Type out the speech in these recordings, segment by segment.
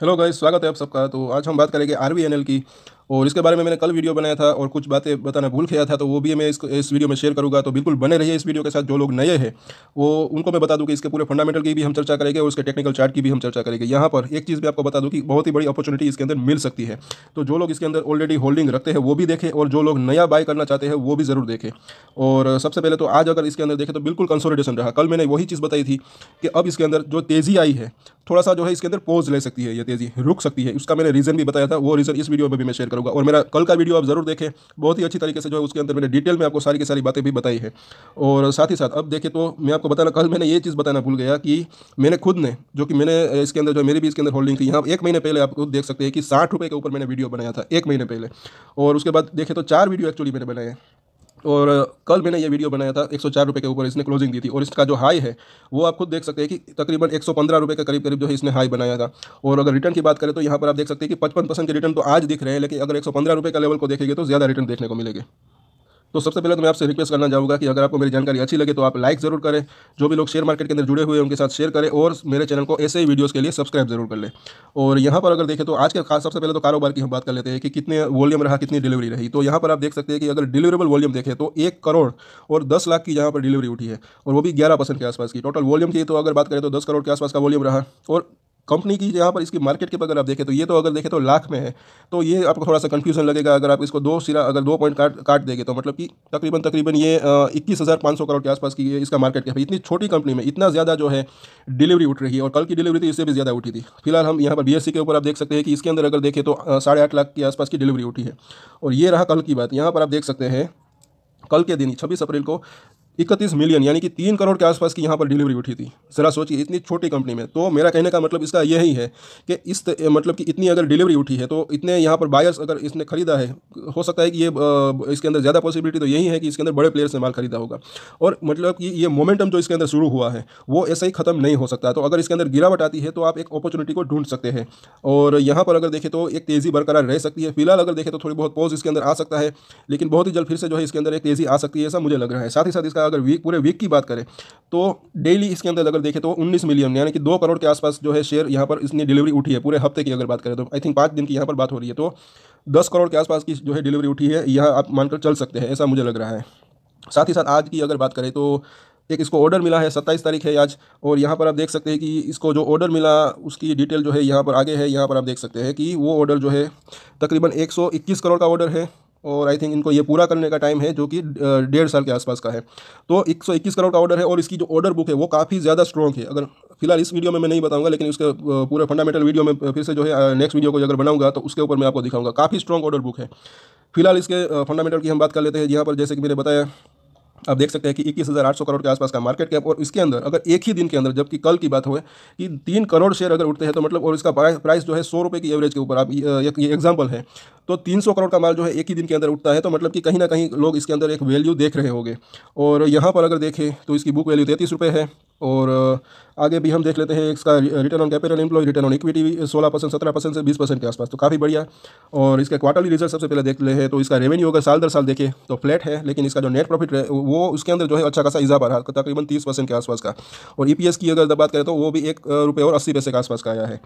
hello guys स्वागत है आप सबका तो आज हम बात करेंगे आर की और इसके बारे में मैंने कल वीडियो बनाया था और कुछ बातें बताना भूल गया था तो वो भी मैं इस इस वीडियो में शेयर करूँगा तो बिल्कुल बने रहिए इस वीडियो के साथ जो लोग नए हैं वो उनको मैं बता दूं कि इसके पूरे फंडामेंटल की भी हम चर्चा करेंगे और उसके टेक्निकल चार्ट की भी हम चर्चा करेंगे यहाँ पर एक चीज़ भी आपको बता दूँ कि बहुत ही बड़ी अपॉर्चुनिटी इसके अंदर मिल सकती है तो जो लोग इसके अंदर ऑलरेडी होल्डिंग रखते हैं वो भी देखें और जो लोग नया बाय करना चाहते हैं वो भी ज़रूर देखें और सबसे पहले तो आज अगर इसके अंदर देखें तो बिल्कुल कंसोलिडेशन रहा कल मैंने वही चीज़ बताई थी कि अब इसके अंदर जो तेज़ी आई है थोड़ा सा जो है इसके अंदर पोज ले सकती है यह तेज़ी रुक सकती है उसका मैंने रीज़न भी बताया था वो रीज़न इस वीडियो में भी मैं शेयर करूँगा और मेरा कल का वीडियो आप ज़रूर देखें बहुत ही अच्छी तरीके से जो है उसके अंदर मैंने डिटेल में आपको सारी की सारी बातें भी बताई है और साथ ही साथ अब देखें तो मैं आपको बताना कल मैंने ये चीज़ बताना भूल गया कि मैंने खुद ने जो कि मैंने इसके अंदर जो मेरी भी इसके अंदर होल्डिंग थी यहाँ एक महीने पहले आप खुद देख सकते हैं कि साठ के ऊपर मैंने वीडियो बनाया था एक महीने पहले और उसके बाद देखें तो चार वीडियो एक्चुअली मैंने बनाए हैं और कल मैंने ये वीडियो बनाया था एक सौ के ऊपर इसने क्लोजिंग दी थी और इसका जो हाई है वो आप खुद देख सकते हैं कि तकरीबन एक सौ के करीब करीब जो है इसने हाई बनाया था और अगर रिटर्न की बात करें तो यहाँ पर आप देख सकते हैं कि पचपन परसेंट के रिटर्न तो आज दिख रहे हैं लेकिन अगर एक सौ का लेवल को देखेंगे तो ज़्यादा रिटर्न देखने को मिलेगा तो सबसे पहले तो मैं आपसे रिक्वेस्ट करना चाहूँगा कि अगर आपको मेरी जानकारी अच्छी लगे तो आप लाइक ज़रूर करें जो भी लोग शेयर मार्केट के अंदर जुड़े हुए हैं उनके साथ शेयर करें और मेरे चैनल को ऐसे ही वीडियोज़ के लिए सब्सक्राइब जरूर कर लें और यहाँ पर अगर देखें तो आज के खास सबसे पहले तो कारोबार की हम बात कर लेते हैं कि कितने वॉल्यूम रहा कितनी डिलीवरी रही तो यहाँ पर आप देख सकते हैं कि अगर डिलीवरेबल वॉल्यूम देखें तो एक करोड़ और दस लाख की यहाँ पर डिलीवरी उठी है और वो भी ग्यारह के आसपास की टोटल वॉल्यूम की तो अगर बात करें तो दस करोड़ के आसपास का वॉल्यूम रहा और कंपनी की यहाँ पर इसकी मार्केट के अगर आप देखें तो ये तो अगर देखें तो लाख में है तो ये आपको थोड़ा सा कन्फ्यूजन लगेगा अगर आप इसको दो सिरा अगर दो पॉइंट काट काट देंगे तो मतलब कि तकरीबन तकरीबन ये इक्कीस हज़ार पाँच सौ करोड़ के आसपास की ये इसका मार्केट कैप है इतनी छोटी कंपनी में इतना ज़्यादा जो है डिलीवरी उठ रही है और कल की डिलीवरी तो इससे भी ज़्यादा उठी थी फिलहाल हम यहाँ पर बी के ऊपर आप देख सकते हैं कि इसके अंदर अगर देखें तो साढ़े आठ लाख के आसपास की डिलीवरी उठी है और ये रहा कल की बात यहाँ पर आप देख सकते हैं कल के दिन छब्बीस अप्रैल को इकतीस मिलियन यानी कि तीन करोड़ के आसपास की यहाँ पर डिलीवरी उठी थी ज़रा सोचिए इतनी छोटी कंपनी में तो मेरा कहने का मतलब इसका यही है कि इस मतलब कि इतनी अगर डिलीवरी उठी है तो इतने यहाँ पर बायर्स अगर इसने खरीदा है हो सकता है कि ये इसके अंदर ज़्यादा पॉसिबिलिटी तो यही है कि इसके अंदर बड़े प्लेयर्स ने माल खरीदा होगा और मतलब कि ये मोमेंटम जो इसके अंदर शुरू हुआ है वो ऐसा ही ख़त्म नहीं हो सकता तो अगर इसके अंदर गिरावट आती है तो आप एक अपॉर्चुनिटी को ढूंढ सकते हैं और यहाँ पर अगर देखें तो एक तेज़ी बरकरार रह सकती है फिलहाल अगर देखें तो थोड़ी बहुत पॉज इसके अंदर आ सकता है लेकिन बहुत ही जल्द फिर से जो है इसके अंदर एक तेज़ी आ सकती है ऐसा मुझे लग रहा है साथ ही साथ इसका अगर वीक पूरे वीक की बात करें तो डेली इसके अंदर अगर देखें तो 19 मिलियन यानी कि दो करोड़ के आसपास जो है शेयर यहाँ पर इसने डिलीवरी उठी है पूरे हफ्ते की अगर बात करें तो आई थिंक पाँच दिन की यहाँ पर बात हो रही है तो दस करोड़ के आसपास की जो है डिलीवरी उठी है यह आप मानकर चल सकते हैं ऐसा मुझे लग रहा है साथ ही साथ आज की अगर बात करें तो एक इसको ऑर्डर मिला है सत्ताईस तारीख है आज और यहाँ पर आप देख सकते हैं कि इसको जो ऑर्डर मिला उसकी डिटेल जो है यहाँ पर आगे है यहाँ पर आप देख सकते हैं कि वो ऑर्डर जो है तकरीबन 121 करोड़ का ऑर्डर है और आई थिंक इनको ये पूरा करने का टाइम है जो कि डेढ़ साल के आसपास का है तो एक करोड़ का ऑर्डर है और इसकी जो ऑर्डर बुक है वो काफ़ी ज़्यादा स्ट्रॉन्ग है अगर फिलहाल इस वीडियो में मैं नहीं बताऊंगा लेकिन उसके पूरे फंडामेंटल वीडियो में फिर से जो है नेक्स्ट वीडियो को अगर बनाऊंगा तो उसके ऊपर मैं आपको दिखाऊंगा काफ़ी स्ट्रॉन्ग ऑर्डर बुक है फिलहाल इसके फंडामेंटल की हम बात कर लेते हैं यहाँ पर जैसे कि मैंने बताया आप देख सकते हैं कि इक्कीस हज़ार आठ सौ करोड़ के आसपास का मार्केट कैप और इसके अंदर अगर एक ही दिन के अंदर जबकि कल की बात हो कि तीन करोड़ शेयर अगर उठते हैं तो मतलब और इसका प्राइस जो है सौ रुपये की एवरेज के ऊपर आप ये एग्जाम्पल है तो तीन सौ करोड़ का माल जो है एक ही दिन के अंदर उठता है तो मतलब कि कहीं ना कहीं लोग इसके अंदर एक वैल्यू देख रहे होंगे और यहाँ पर अगर देखें तो इसकी बुक वैल्यू तैंतीस रुपये है और आगे भी हम देख लेते हैं इसका return on capital employ return on equity भी सोलह परसेंट सत्रह परसेंट से बीस परसेंट के आसपास तो काफ़ी बढ़िया और इसका क्वार्टरली रिजल्ट सबसे पहले देख ले हैं तो इसका रेवेन्यू अगर साल दर साल देखें तो फ्लैट है लेकिन इसका जो नेट प्रॉफिट है वो वो उसके अंदर जो है अच्छा खासा इजाफा रहा तकरीबन तीस परसेंट के आसपास का और ई e की अगर बात करें तो वो भी एक रुपये और अस्सी पैसे के आसपास का आया है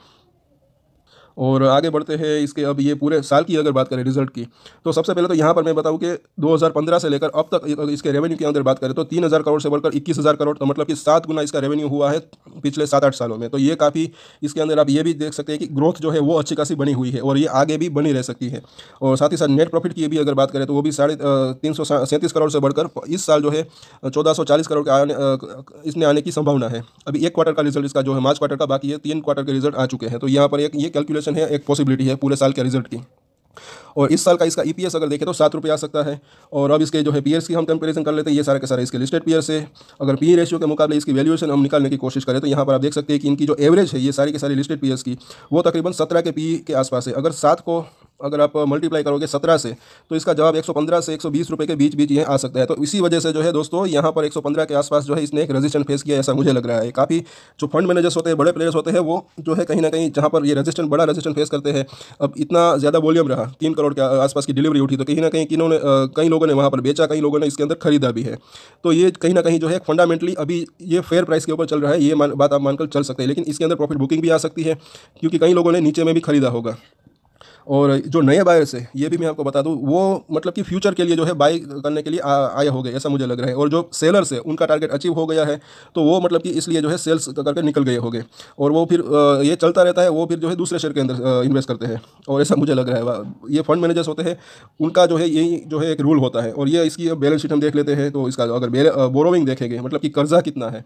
और आगे बढ़ते हैं इसके अब ये पूरे साल की अगर बात करें रिजल्ट की तो सबसे पहले तो यहाँ पर मैं बताऊँ कि 2015 से लेकर अब तक इसके रेवेन्यू के अंदर बात करें तो तीन हज़ार करोड़ से बढ़कर इक्कीस हज़ार करोड़ तो मतलब कि सात गुना इसका रेवेन्यू हुआ है पिछले सात आठ सालों में तो ये काफ़ी इसके अंदर आप ये भी देख सकते हैं कि ग्रोथ जो है वो अच्छी खासी बनी हुई है और ये आगे भी बनी रह सकती है और साथ ही साथ नेट प्रॉफिट की भी अगर बात करें तो वो भी साढ़े तीन सौ सैंतीस करोड़ से बढ़कर इस साल जो है चौदह सौ चालीस करोड़ आने इसने आने की संभावना है अभी एक क्वार्टर का रिजल्ट इसका जो है मार्च क्वार्टर का बाकी है तीन क्वार्टर के रिजल्ट आ चुके हैं तो यहाँ पर एक ये कैलकुलेशन ऑप्शन है एक पॉसिबिलिटी है पूरे साल के रिजल्ट की और इस साल का इसका ईपीएस अगर देखें तो सात रुपये आ सकता है और अब इसके जो है पीयर्स की हम कंपेरिजन कर लेते हैं ये सारे के सारे इसके लिस्टेड पीयर्स है अगर पी रेशियो e के मुकाबले इसकी वैल्यूएशन हम निकालने की कोशिश करें तो यहाँ पर आप देख सकते हैं कि इनकी जो एवरेज है ये सारी के सारी लिस्टेड पीयर्स की वो तकरीबन सत्रह के पी e के आसपास है अगर सात को अगर आप मल्टीप्लाई करोगे सत्रह से तो इसका जवाब एक सौ पंद्रह से एक सौ बीस रुपये के बीच बीच ये आ सकता है तो इसी वजह से जो है दोस्तों यहाँ पर एक सौ पंद्रह के आसपास जो है इसने एक रजिस्टेंस फेस किया ऐसा मुझे लग रहा है काफ़ी जो फंड मैनेजर्स होते हैं बड़े प्लेयर्स होते हैं वो जो है कहीं ना कहीं जहाँ पर ये रजिस्टेंस बड़ा रजिस्टेंस फेस करते हैं अब इतना ज़्यादा वॉल्यूम रहा तीन करोड़ के आसपास की डिलीवरी उठी तो कहीं ना कहीं किन्होंने कई लोगों ने वहाँ पर बेचा कई लोगों ने इसके अंदर खरीदा भी है तो ये कहीं ना कहीं जो है फंडामेंटली अभी ये फेयर प्राइस के ऊपर चल रहा है ये बात आप मानकर चल सकते हैं लेकिन इसके अंदर प्रॉफिट बुकिंग भी आ सकती है क्योंकि कई लोगों ने नीचे में भी खरीदा होगा और जो नए बायर्स है ये भी मैं आपको बता दूँ वो मतलब कि फ्यूचर के लिए जो है बाई करने के लिए आया आए हो गए ऐसा मुझे लग रहा है और जो सेलर्स है उनका टारगेट अचीव हो गया है तो वो मतलब कि इसलिए जो है सेल्स करके निकल गए हो गए और वो फिर ये चलता रहता है वो फिर जो है दूसरे शेयर के अंदर इन्वेस्ट करते हैं और ऐसा मुझे लग रहा है ये फंड मैनेजर्स होते हैं उनका जो है यही जो है एक रूल होता है और ये इसकी बैलेंस शीट हम देख लेते हैं तो इसका अगर बोरोविंग देखेंगे मतलब कि कर्जा कितना है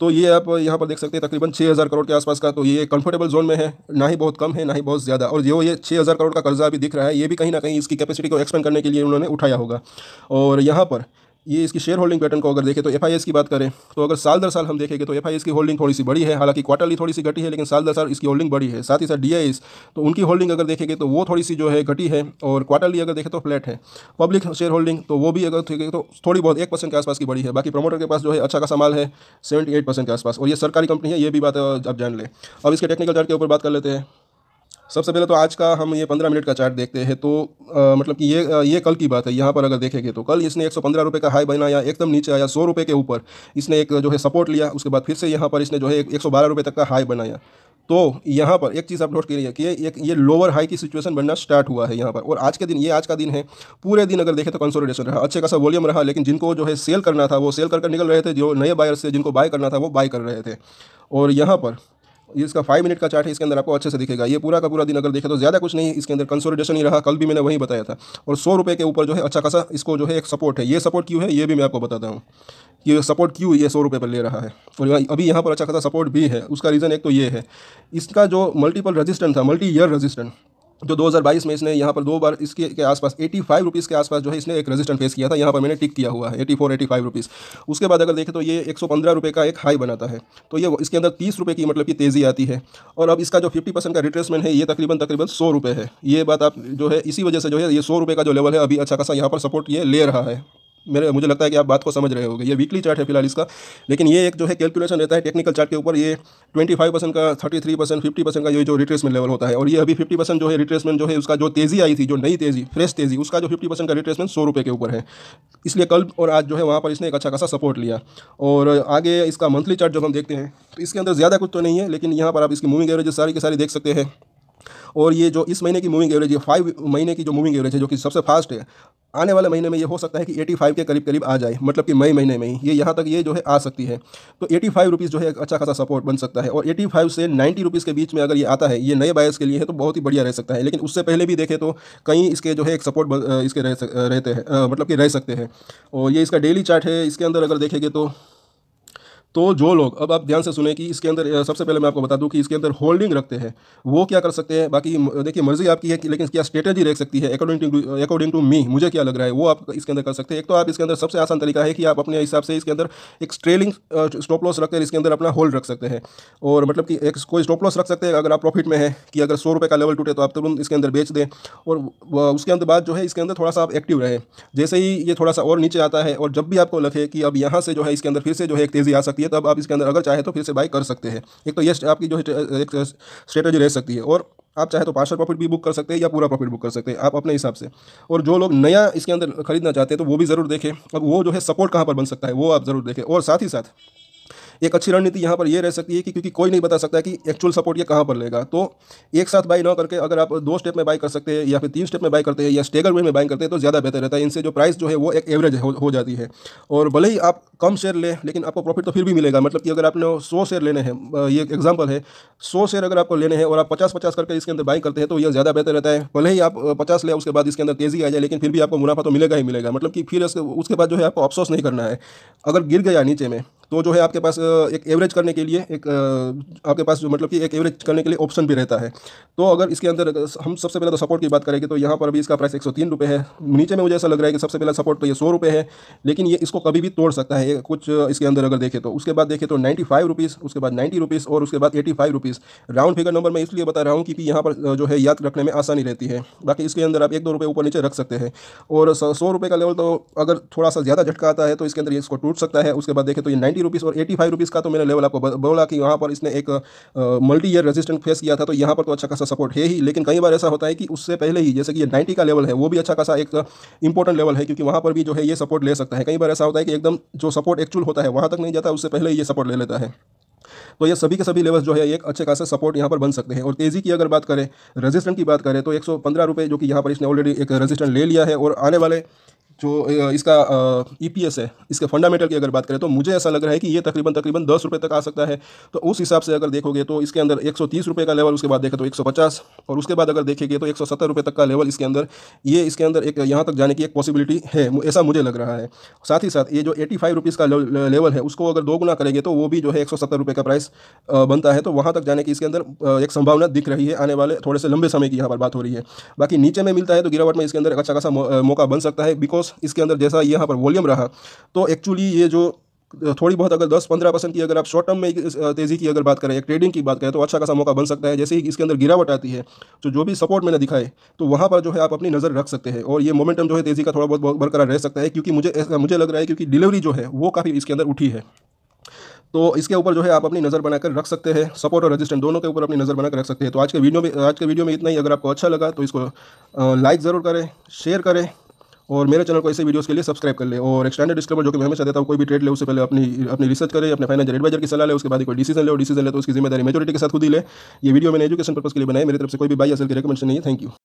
तो ये आप यहाँ पर देख सकते हैं तकरीबन छः हज़ार करोड़ के आसपास का तो ये कंफर्टेबल जोन में है ना ही बहुत कम है ना ही बहुत ज़्यादा और जो ये छः हज़ार करोड़ का कर्जा भी दिख रहा है ये भी कहीं ना कहीं इसकी कैपेसिटी को एक्सपेंड करने के लिए उन्होंने उठाया होगा और यहाँ पर ये इसकी शेयर होल्डिंग पैटर्न को अगर देखें तो एफ की बात करें तो अगर साल दर साल हम देखेंगे तो एफ की होल्डिंग थोड़ी सी बड़ी है हालांकि क्वार्टरली थोड़ी सी घटी है लेकिन साल दर साल इसकी होल्डिंग बड़ी है साथ ही साथ डी तो उनकी होल्डिंग अगर देखेंगे तो वो थोड़ी सी जो है घटी है और क्वार्टरली अगर देखें तो फ्लैट है पब्लिक शेयर होल्डिंग तो वो भी अगर देखें तो थोड़ी बहुत एक परसेंट के आसपास की बड़ी है बाकी प्रमोटर के पास जो है अच्छा का सामान है सेवेंटी के आसपास और ये सरकारी कंपनी है ये भी बात आप जान लें अब इसके टेक्निकल चार्ट के ऊपर बात कर लेते हैं सबसे पहले तो आज का हम ये पंद्रह मिनट का चार्ट देखते हैं तो आ, मतलब कि ये ये कल की बात है यहाँ पर अगर देखेंगे तो कल इसने एक सौ पंद्रह रुपये का हाई बनाया एकदम नीचे आया सौ रुपये के ऊपर इसने एक जो है सपोर्ट लिया उसके बाद फिर से यहाँ पर इसने जो है एक सौ बारह रुपये तक का हाई बनाया तो यहाँ पर एक चीज़ आप नोट करिए कि एक ये लोअर हाई की सिचुएशन बनना स्टार्ट हुआ है यहाँ पर और आज के दिन ये आज का दिन है पूरे दिन अगर देखें तो कंसोलिडेशन रहा अच्छे खासा वॉल्यूम रहा लेकिन जिनको जो है सेल करना था वो सेल कर निकल रहे थे जो नए बायर्स थे जिनको बाय करना था वो बाय कर रहे थे और यहाँ पर ये इसका फाइव मिनट का चार्ट है इसके अंदर आपको अच्छे से दिखेगा ये पूरा का पूरा दिन अगर देखें तो ज़्यादा कुछ नहीं इसके अंदर कंसोलिडेशन ही रहा कल भी मैंने वही बताया था और सौ रुपये के ऊपर जो है अच्छा खासा इसको जो है एक सपोर्ट है ये सपोर्ट क्यों है ये भी मैं आपको बताता हूँ ये सपोर्ट क्यों ये सौ रुपये पर ले रहा है और अभी यहाँ पर अच्छा खासा सपोर्ट भी है उसका रीज़न एक तो ये है इसका जो मल्टीपल रजिस्टेंट था मल्टी ईयर रजिस्टेंट जो 2022 में इसने यहाँ पर दो बार इसके के आसपास एटी फाइव रुपीज़ के आसपास जो है इसने एक रेजिस्टेंट फेस किया था यहाँ पर मैंने टिक किया हुआ है एटी फोर एटी फाइव उसके बाद अगर देखें तो ये एक सौ पंद्रह रुपये का एक हाई बनाता है तो ये इसके अंदर तीस रुपये की मतलब कि तेज़ी आती है और अब इसका जो फिफ्टी परसेंट का रिट्रेसमेंट है ये तकरीबन तकरीबन सौ रुपये है ये बात आप जो है इसी वजह से जो है ये सौ रुपये का जो लेवल है अभी अच्छा खासा यहाँ पर सपोर्ट ये ले रहा है मेरे मुझे लगता है कि आप बात को समझ रहे होंगे ये वीकली चार्ट है फिलहाल इसका लेकिन ये एक जो है कैलकुलेशन रहता है टेक्निकल चार्ट के ऊपर ये 25 परसेंट का 33 परसेंट फिफ्टी परसेंट का ये जो रिट्रेसमेंट लेवल होता है और ये अभी 50 परसेंट जो है रिट्रेसमेंट जो है उसका जो तेज़ी आई थी जो नई तेज़ी फ्रेश तेज़ी उसका जो फिफ्टी परसेंट का रिट्रेसमेंट सौ रुपये के ऊपर है इसलिए कल और आज जो है वहाँ पर इसने एक अच्छा खासा सपोर्ट लिया और आगे इसका मंथली चार्ट जब हम देखते हैं तो इसके अंदर ज़्यादा कुछ तो नहीं है लेकिन यहाँ पर आप इसकी मूविंग एवरेज सारी की सारी देख सकते हैं और ये जो इस महीने की मूविंग एवरेज है फाइव महीने की जो मूविंग एवरेज है जो कि सबसे फास्ट है आने वाले महीने में ये हो सकता है कि 85 के करीब करीब आ जाए मतलब कि मई महीने में ही ये यहाँ तक ये जो है आ सकती है तो 85 फाइव रुपीज़ जो है अच्छा खासा सपोर्ट बन सकता है और 85 से 90 रुपीज़ के बीच में अगर ये आता है ये नए बायर्स के लिए है तो बहुत ही बढ़िया रह सकता है लेकिन उससे पहले भी देखें तो कहीं इसके जो है एक सपोर्ट इसके रह रहते हैं मतलब कि रह सकते हैं और ये इसका डेली चार्ट है इसके अंदर अगर देखेंगे तो तो जो लोग अब आप ध्यान से सुने कि इसके अंदर सबसे पहले मैं आपको बता दूं कि इसके अंदर होल्डिंग रखते हैं वो क्या कर सकते हैं बाकी देखिए मर्जी आपकी है कि लेकिन क्या स्ट्रेटेजी रख सकती है according to according to me मुझे क्या लग रहा है वो आप इसके अंदर कर सकते हैं एक तो आप इसके अंदर सबसे आसान तरीका है कि आप अपने हिसाब से इसके अंदर एक ट्रेलिंग स्टॉप लॉस रखकर इसके अंदर अपना होल्ड रख सकते हैं और मतलब कि एक कोई स्टॉप लॉस रख सकते हैं अगर आप प्रॉफिट में है कि अगर सौ रुपये का लेवल टूटे तो आप तुरंत इसके अंदर बेच दें और उसके अंदर बाद जो है इसके अंदर थोड़ा सा आप एक्टिव रहे जैसे ही ये थोड़ा सा और नीचे आता है और जब भी आपको लगे कि अब यहाँ से जो है इसके अंदर फिर से जो है एक तेज़ी आ सकती सकती है तो अब आप इसके अंदर अगर चाहे तो फिर से बाई कर सकते हैं एक तो ये आपकी जो एक स्ट्रेटेजी रह सकती है और आप चाहे तो पार्शल प्रॉफिट भी बुक कर सकते हैं या पूरा प्रॉफिट बुक कर सकते हैं आप अपने हिसाब से और जो लोग नया इसके अंदर खरीदना चाहते हैं तो वो भी ज़रूर देखें अब वो जो है सपोर्ट कहाँ पर बन सकता है वो आप ज़रूर देखें और साथ ही साथ एक अच्छी रणनीति यहाँ पर यह रह सकती है कि क्योंकि कोई नहीं बता सकता कि एक्चुअल सपोर्ट ये कहाँ पर लेगा तो एक साथ बाई ना करके अगर आप दो स्टेप में बाई कर सकते हैं या फिर तीन स्टेप में बाई करते हैं या स्टेगर वे में बाई करते हैं तो ज़्यादा बेहतर रहता है इनसे जो प्राइस जो है वो एक एवरेज हो, जाती है और भले ही आप कम शेयर लें लेकिन आपको प्रॉफिट तो फिर भी मिलेगा मतलब कि अगर आपने सौ शेयर लेने हैं ये एग्जाम्पल है सौ शेयर अगर आपको लेने हैं और आप पचास पचास करके इसके अंदर बाई करते हैं तो यह ज़्यादा बेहतर रहता है भले ही आप पचास लें उसके बाद इसके अंदर तेज़ी आ जाए लेकिन फिर भी आपको मुनाफा तो मिलेगा ही मिलेगा मतलब कि फिर उसके बाद जो है आपको अफसोस नहीं करना है अगर गिर गया नीचे में तो जो है आपके पास एक एवरेज करने के लिए एक आपके पास जो मतलब कि एक एवरेज करने के लिए ऑप्शन भी रहता है तो अगर इसके अंदर हम सबसे पहले तो सपोर्ट की बात करेंगे तो यहाँ पर भी इसका प्राइस एक सौ तीन रुपये है नीचे में मुझे ऐसा लग रहा है कि सबसे पहला सपोर्ट तो ये सौ रुपये है लेकिन ये इसको कभी भी तोड़ सकता है कुछ इसके अंदर अगर देखें तो उसके बाद देखें तो नाइन्टी फाइव रुपीज़ उसके बाद नाइन्टी और उसके बाद eighty five rupees round figure number मैं इसलिए बता रहा हूँ क्योंकि यहाँ पर जो है याद रखने में आसानी रहती है बाकी इसके अंदर आप एक दो रुपये ऊपर नीचे रख सकते हैं और सौ रुपये का लेवल तो अगर थोड़ा सा ज़्यादा झटका आता है तो इसके अंदर इसको टूट सकता है उसके बाद देखें तो ये एटी रुपीज़ और एटी फाइव रुपीज़ का तो मैंने लेवल आपको बोला कि वहाँ पर इसने एक मल्टी ईयर रेजिस्टेंट फेस किया था तो यहाँ पर तो अच्छा खासा सपोर्ट है ही लेकिन कई बार ऐसा होता है कि उससे पहले ही जैसे कि ये नाइन्टी का लेवल है वो भी अच्छा खासा एक इंपॉर्टेंट लेवल है क्योंकि वहाँ पर भी जो है ये सपोर्ट ले सकता है कई बार ऐसा होता है कि एकदम जो सपोर्ट एक्चुअल होता है वहाँ तक नहीं जाता उससे पहले ही ये सपोर्ट ले लेता है तो ये सभी के सभी लेवल्स जो है एक अच्छे खासा सपोर्ट यहाँ पर बन सकते हैं और तेज़ी की अगर बात करें रेजिस्टेंट की बात करें तो एक सौ पंद्रह रुपये जो कि यहाँ पर इसने ऑलरेडी एक रेजिस्टेंट ले लिया है और आने वाले जो इसका ईपीएस e है इसके फंडामेंटल की अगर बात करें तो मुझे ऐसा लग रहा है कि ये तकरीबन तकरीबन दस रुपये तक आ सकता है तो उस हिसाब से अगर देखोगे तो इसके अंदर एक सौ तीस रुपये का लेवल उसके बाद देखें तो एक सौ पचास और उसके बाद अगर देखेंगे तो एक सौ सत्तर रुपये तक का लेवल इसके अंदर ये इसके अंदर एक यहाँ तक जाने की एक पॉसिबिलिटी है ऐसा मुझे लग रहा है साथ ही साथ ये जो एटी फाइव रुपीज़ का लेवल है उसको अगर दो गुना करेंगे तो वो भी जो है एक सौ सत्तर रुपये का प्राइस बनता है तो वहाँ तक जाने की इसके अंदर एक संभावना दिख रही है आने वाले थोड़े से लंबे समय की यहाँ पर बात हो रही है बाकी नीचे में मिलता है तो गिरावट में इसके अंदर अच्छा खासा मौका बन सकता है बिकॉज इसके अंदर जैसा यहाँ पर वॉल्यूम रहा तो एक्चुअली ये जो थोड़ी बहुत अगर 10-15 परसेंट की अगर आप शॉर्ट टर्म में तेज़ी की अगर बात करें या ट्रेडिंग की बात करें तो अच्छा खासा मौका बन सकता है जैसे ही इसके अंदर गिरावट आती है तो जो भी सपोर्ट मैंने दिखाए तो वहाँ पर जो है आप अपनी नज़र रख सकते हैं और ये मोमेंटम जो है तेज़ी का थोड़ा बहुत बरकरार रह सकता है क्योंकि मुझे ऐसा मुझे लग रहा है क्योंकि डिलीवरी जो है वो काफ़ी इसके अंदर उठी है तो इसके ऊपर जो है आप अपनी नज़र बनाकर रख सकते हैं सपोर्ट और रजिस्टेंट दोनों के ऊपर अपनी नज़र बनाकर रख सकते हैं तो आज के वीडियो में आज के वीडियो में इतना ही अगर आपको अच्छा लगा तो इसको लाइक ज़रूर करें शेयर करें और मेरे चैनल को ऐसे वीडियोस के लिए सब्सक्राइब कर ले और एक डिस्क्रिप्शन जो कि मैं हमेशा देता हूँ कोई भी ट्रेड ले उससे पहले अपनी अपनी रिसर्च करें अपने फाइनेंशियल एडवाइजर की सलाह ले उसके बाद कोई डिसीजन ले और डिसीजन ले तो उसकी जिम्मेदारी मेजोरिटी के साथ खुद ही ले ये वीडियो मैंने एजुकेशन पर्पस के लिए बनाए मेरी तरफ से कोई भी बाई असल की रिकमेंडेशन नहीं है थैंक यू